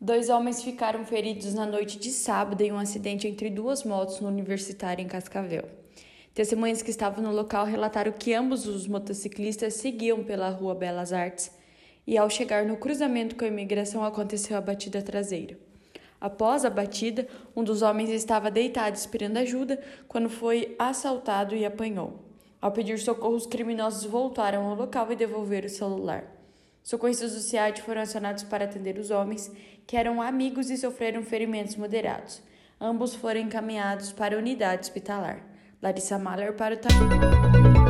Dois homens ficaram feridos na noite de sábado em um acidente entre duas motos no Universitário em Cascavel. Testemunhas que estavam no local relataram que ambos os motociclistas seguiam pela rua Belas Artes e, ao chegar no cruzamento com a imigração, aconteceu a batida traseira. Após a batida, um dos homens estava deitado esperando ajuda quando foi assaltado e apanhou. Ao pedir socorro, os criminosos voltaram ao local e devolveram o celular. Socorristas do SEAD foram acionados para atender os homens, que eram amigos e sofreram ferimentos moderados. Ambos foram encaminhados para a unidade hospitalar. Larissa Mahler para o Tabela.